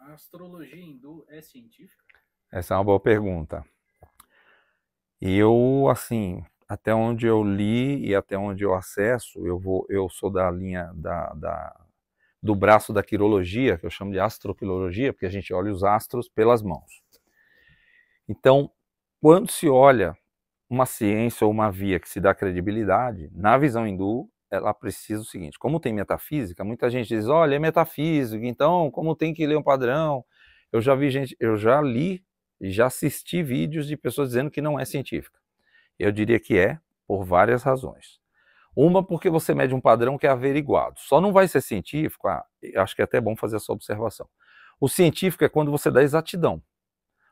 A astrologia hindu é científica? Essa é uma boa pergunta. Eu, assim, até onde eu li e até onde eu acesso, eu, vou, eu sou da linha da, da do braço da quirologia, que eu chamo de astroquirologia, porque a gente olha os astros pelas mãos. Então, quando se olha uma ciência ou uma via que se dá credibilidade, na visão hindu, ela precisa o seguinte: como tem metafísica, muita gente diz, olha, é metafísica, então como tem que ler um padrão? Eu já vi gente, eu já li e já assisti vídeos de pessoas dizendo que não é científica. Eu diria que é, por várias razões. Uma, porque você mede um padrão que é averiguado. Só não vai ser científico, ah, acho que é até bom fazer essa observação. O científico é quando você dá exatidão.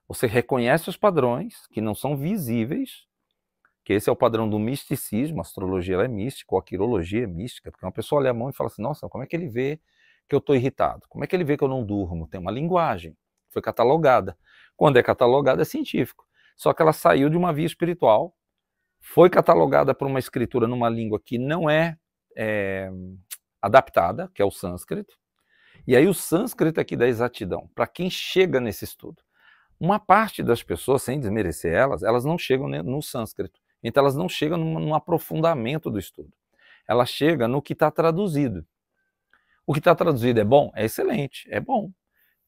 Você reconhece os padrões que não são visíveis que esse é o padrão do misticismo, a astrologia é mística, a quirologia é mística, porque uma pessoa olha a mão e fala assim, nossa, como é que ele vê que eu estou irritado? Como é que ele vê que eu não durmo? Tem uma linguagem, foi catalogada. Quando é catalogada é científico, só que ela saiu de uma via espiritual, foi catalogada por uma escritura numa língua que não é, é adaptada, que é o sânscrito, e aí o sânscrito aqui é dá exatidão, para quem chega nesse estudo. Uma parte das pessoas, sem desmerecer elas, elas não chegam no sânscrito. Então elas não chegam num, num aprofundamento do estudo. Ela chega no que está traduzido. O que está traduzido é bom? É excelente, é bom.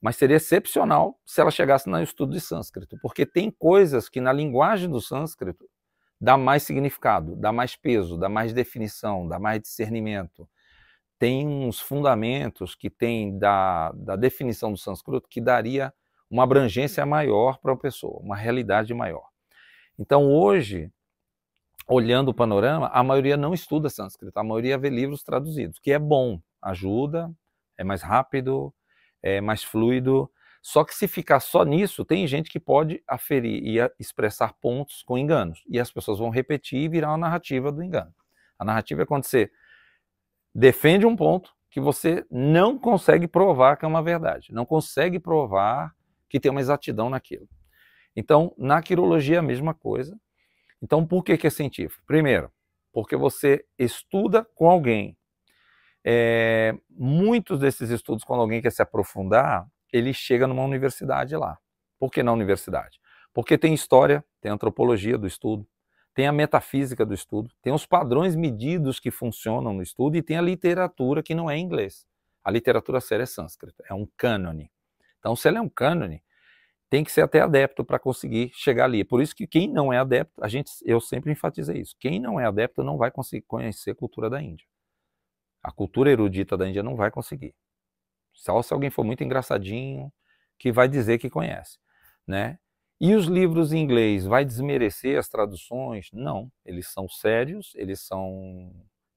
Mas seria excepcional se ela chegasse no estudo de sânscrito, porque tem coisas que na linguagem do sânscrito dá mais significado, dá mais peso, dá mais definição, dá mais discernimento. Tem uns fundamentos que tem da, da definição do sânscrito que daria uma abrangência maior para a pessoa, uma realidade maior. Então, hoje, olhando o panorama, a maioria não estuda sânscrito, a maioria vê livros traduzidos, que é bom, ajuda, é mais rápido, é mais fluido. Só que se ficar só nisso, tem gente que pode aferir e expressar pontos com enganos. E as pessoas vão repetir e virar uma narrativa do engano. A narrativa é quando você defende um ponto que você não consegue provar que é uma verdade, não consegue provar que tem uma exatidão naquilo. Então, na quirologia a mesma coisa. Então, por que, que é científico? Primeiro, porque você estuda com alguém. É, muitos desses estudos, quando alguém quer se aprofundar, ele chega numa universidade lá. Por que na universidade? Porque tem história, tem antropologia do estudo, tem a metafísica do estudo, tem os padrões medidos que funcionam no estudo e tem a literatura que não é inglês. A literatura séria é sânscrita, é um cânone. Então, se ela é um cânone, tem que ser até adepto para conseguir chegar ali. Por isso que quem não é adepto, a gente, eu sempre enfatizei isso, quem não é adepto não vai conseguir conhecer a cultura da Índia. A cultura erudita da Índia não vai conseguir. Só se alguém for muito engraçadinho, que vai dizer que conhece, né? E os livros em inglês, vai desmerecer as traduções? Não, eles são sérios, eles são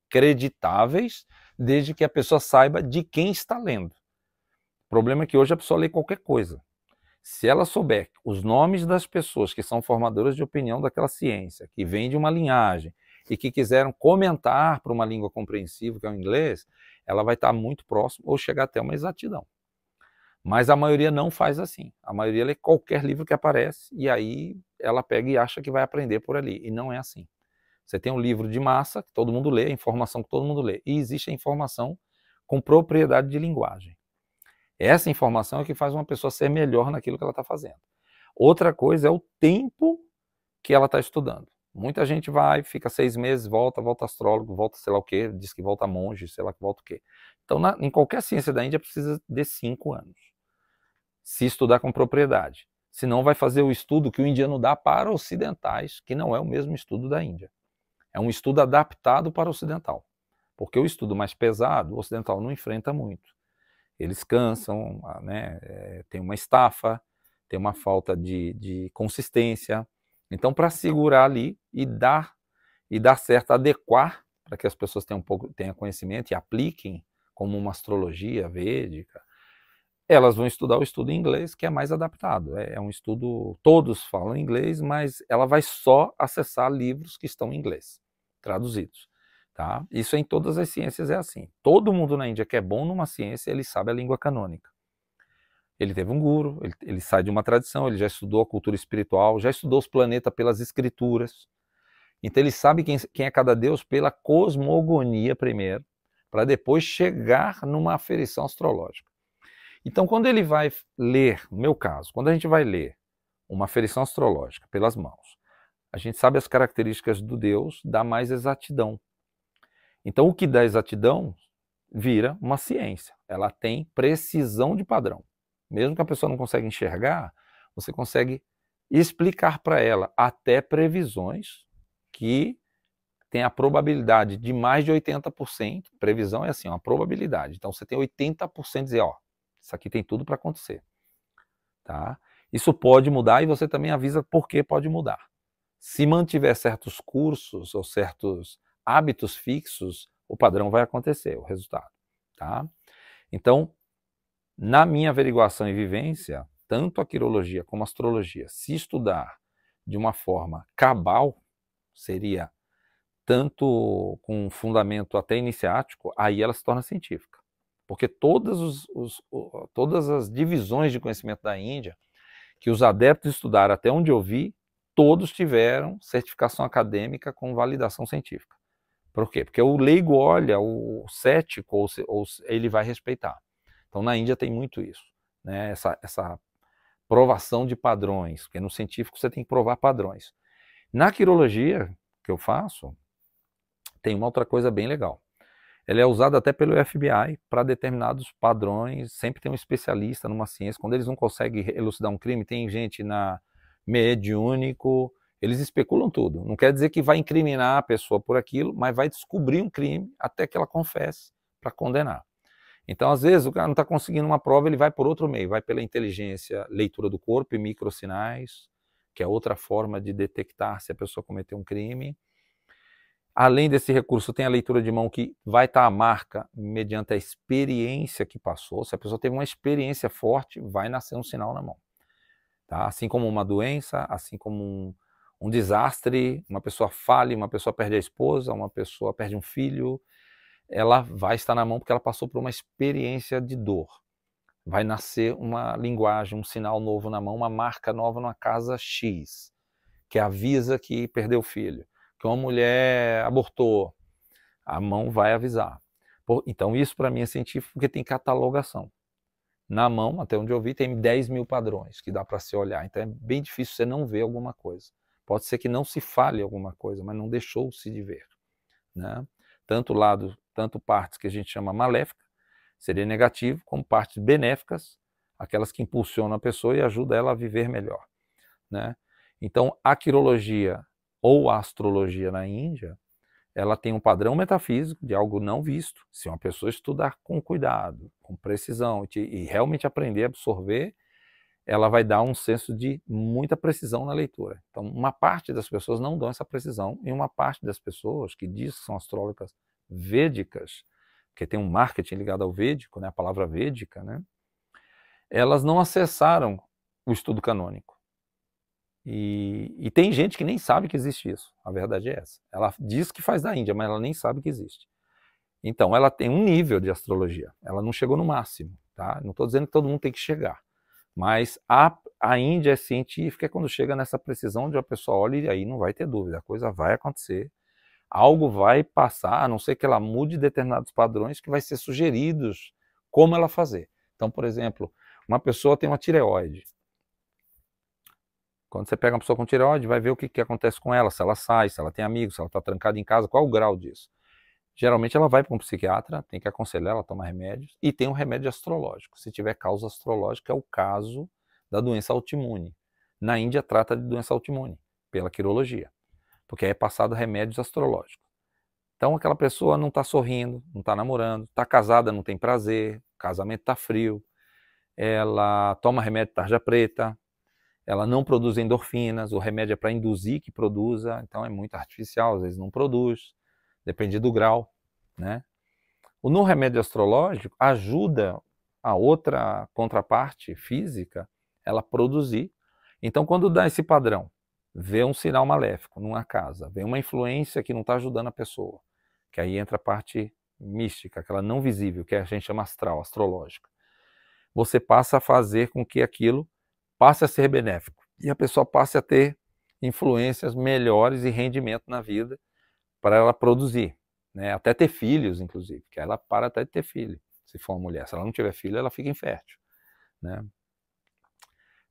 creditáveis, desde que a pessoa saiba de quem está lendo. O problema é que hoje a pessoa lê qualquer coisa. Se ela souber os nomes das pessoas que são formadoras de opinião daquela ciência, que vem de uma linhagem e que quiseram comentar para uma língua compreensível, que é o inglês, ela vai estar muito próximo ou chegar até uma exatidão. Mas a maioria não faz assim. A maioria lê qualquer livro que aparece e aí ela pega e acha que vai aprender por ali. E não é assim. Você tem um livro de massa que todo mundo lê, a informação que todo mundo lê. E existe a informação com propriedade de linguagem. Essa informação é que faz uma pessoa ser melhor naquilo que ela está fazendo. Outra coisa é o tempo que ela está estudando. Muita gente vai, fica seis meses, volta, volta astrólogo, volta sei lá o quê, diz que volta monge, sei lá que volta o quê. Então, na, em qualquer ciência da Índia, precisa de cinco anos. Se estudar com propriedade. Senão vai fazer o estudo que o indiano dá para ocidentais, que não é o mesmo estudo da Índia. É um estudo adaptado para o ocidental. Porque o estudo mais pesado, o ocidental não enfrenta muito eles cansam, né? É, tem uma estafa, tem uma falta de, de consistência. Então, para segurar ali e dar e dar certo, adequar para que as pessoas tenham um pouco tenham conhecimento e apliquem como uma astrologia védica, elas vão estudar o estudo em inglês que é mais adaptado. É, é um estudo todos falam inglês, mas ela vai só acessar livros que estão em inglês traduzidos. Tá? Isso em todas as ciências é assim. Todo mundo na Índia que é bom numa ciência, ele sabe a língua canônica. Ele teve um guru, ele, ele sai de uma tradição, ele já estudou a cultura espiritual, já estudou os planetas pelas escrituras. Então ele sabe quem, quem é cada deus pela cosmogonia primeiro, para depois chegar numa aferição astrológica. Então quando ele vai ler, no meu caso, quando a gente vai ler uma aferição astrológica pelas mãos, a gente sabe as características do deus, dá mais exatidão então, o que dá exatidão vira uma ciência. Ela tem precisão de padrão. Mesmo que a pessoa não consiga enxergar, você consegue explicar para ela até previsões que tem a probabilidade de mais de 80%. Previsão é assim, uma probabilidade. Então você tem 80% de dizer, ó, isso aqui tem tudo para acontecer. Tá? Isso pode mudar e você também avisa por que pode mudar. Se mantiver certos cursos ou certos hábitos fixos, o padrão vai acontecer, o resultado, tá? Então, na minha averiguação e vivência, tanto a quirologia como a astrologia, se estudar de uma forma cabal, seria tanto com um fundamento até iniciático, aí ela se torna científica. Porque todas, os, os, todas as divisões de conhecimento da Índia, que os adeptos estudaram até onde eu vi, todos tiveram certificação acadêmica com validação científica. Por quê? Porque o leigo olha, o cético, ou, ou ele vai respeitar. Então, na Índia tem muito isso, né? essa, essa provação de padrões, porque no científico você tem que provar padrões. Na quirologia que eu faço, tem uma outra coisa bem legal. Ela é usada até pelo FBI para determinados padrões. Sempre tem um especialista numa ciência. Quando eles não conseguem elucidar um crime, tem gente na mediúnico, eles especulam tudo. Não quer dizer que vai incriminar a pessoa por aquilo, mas vai descobrir um crime até que ela confesse para condenar. Então, às vezes, o cara não está conseguindo uma prova, ele vai por outro meio, vai pela inteligência, leitura do corpo e microsinais, que é outra forma de detectar se a pessoa cometeu um crime. Além desse recurso, tem a leitura de mão que vai estar tá a marca mediante a experiência que passou. Se a pessoa teve uma experiência forte, vai nascer um sinal na mão. Tá? Assim como uma doença, assim como um, um desastre, uma pessoa fale, uma pessoa perde a esposa, uma pessoa perde um filho, ela vai estar na mão porque ela passou por uma experiência de dor. Vai nascer uma linguagem, um sinal novo na mão, uma marca nova numa casa X, que avisa que perdeu o filho, que uma mulher abortou. A mão vai avisar. Então, isso para mim é científico porque tem catalogação. Na mão, até onde eu vi, tem 10 mil padrões que dá para se olhar. Então, é bem difícil você não ver alguma coisa. Pode ser que não se fale alguma coisa, mas não deixou-se de ver. Né? Tanto lado, tanto partes que a gente chama maléfica, seria negativo, como partes benéficas, aquelas que impulsionam a pessoa e ajudam ela a viver melhor. Né? Então, a quirologia ou a astrologia na Índia, ela tem um padrão metafísico de algo não visto. Se uma pessoa estudar com cuidado, com precisão e realmente aprender a absorver, ela vai dar um senso de muita precisão na leitura. Então, uma parte das pessoas não dão essa precisão, e uma parte das pessoas que diz que são astrólogas védicas, que tem um marketing ligado ao védico, né, a palavra védica, né, elas não acessaram o estudo canônico. E, e tem gente que nem sabe que existe isso, a verdade é essa. Ela diz que faz da Índia, mas ela nem sabe que existe. Então, ela tem um nível de astrologia, ela não chegou no máximo, tá? Não estou dizendo que todo mundo tem que chegar, mas a, a Índia é científica é quando chega nessa precisão de uma pessoa olha e aí não vai ter dúvida, a coisa vai acontecer. Algo vai passar, a não ser que ela mude determinados padrões que vai ser sugeridos como ela fazer. Então, por exemplo, uma pessoa tem uma tireoide. Quando você pega uma pessoa com tireoide, vai ver o que, que acontece com ela, se ela sai, se ela tem amigos, se ela está trancada em casa, qual o grau disso. Geralmente ela vai para um psiquiatra, tem que aconselhar ela a tomar remédios, e tem um remédio astrológico. Se tiver causa astrológica, é o caso da doença autoimune. Na Índia, trata de doença autoimune, pela quirologia, porque aí é passado remédios astrológicos. Então, aquela pessoa não está sorrindo, não está namorando, está casada, não tem prazer, o casamento está frio, ela toma remédio tarja preta, ela não produz endorfinas, o remédio é para induzir que produza, então é muito artificial, às vezes não produz depende do grau, né? O no remédio astrológico ajuda a outra contraparte física ela produzir. Então, quando dá esse padrão, vê um sinal maléfico numa casa, vê uma influência que não está ajudando a pessoa, que aí entra a parte mística, aquela não visível, que a gente chama astral, astrológica. Você passa a fazer com que aquilo passe a ser benéfico e a pessoa passe a ter influências melhores e rendimento na vida para ela produzir, né? Até ter filhos, inclusive, que ela para até de ter filho, se for uma mulher. Se ela não tiver filho, ela fica infértil, né?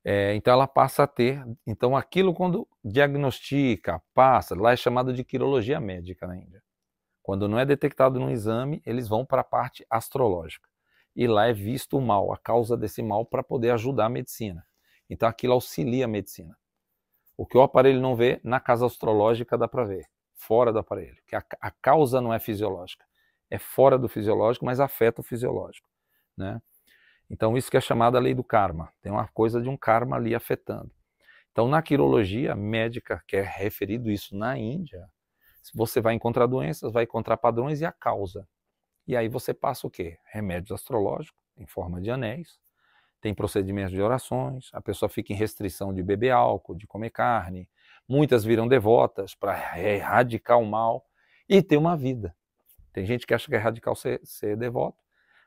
É, então ela passa a ter, então aquilo quando diagnostica, passa, lá é chamado de quirologia médica na Índia. Quando não é detectado no exame, eles vão para a parte astrológica. E lá é visto o mal, a causa desse mal, para poder ajudar a medicina. Então aquilo auxilia a medicina. O que o aparelho não vê, na casa astrológica dá para ver fora do aparelho, que a, a causa não é fisiológica, é fora do fisiológico, mas afeta o fisiológico, né? Então isso que é chamada lei do karma, tem uma coisa de um karma ali afetando. Então na quirologia médica, que é referido isso na Índia, você vai encontrar doenças, vai encontrar padrões e a causa. E aí você passa o quê? Remédios astrológicos em forma de anéis, tem procedimentos de orações, a pessoa fica em restrição de beber álcool, de comer carne, muitas viram devotas para é, erradicar o mal e ter uma vida. Tem gente que acha que é radical ser, ser devoto,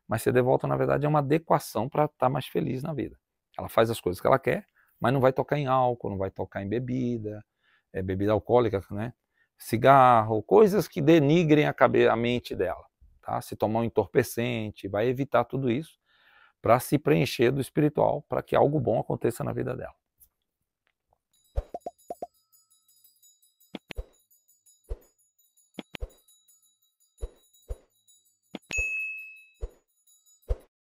mas ser devoto, na verdade, é uma adequação para estar tá mais feliz na vida. Ela faz as coisas que ela quer, mas não vai tocar em álcool, não vai tocar em bebida, é, bebida alcoólica, né? cigarro, coisas que denigrem a, cabeça, a mente dela. Tá? Se tomar um entorpecente, vai evitar tudo isso para se preencher do espiritual, para que algo bom aconteça na vida dela.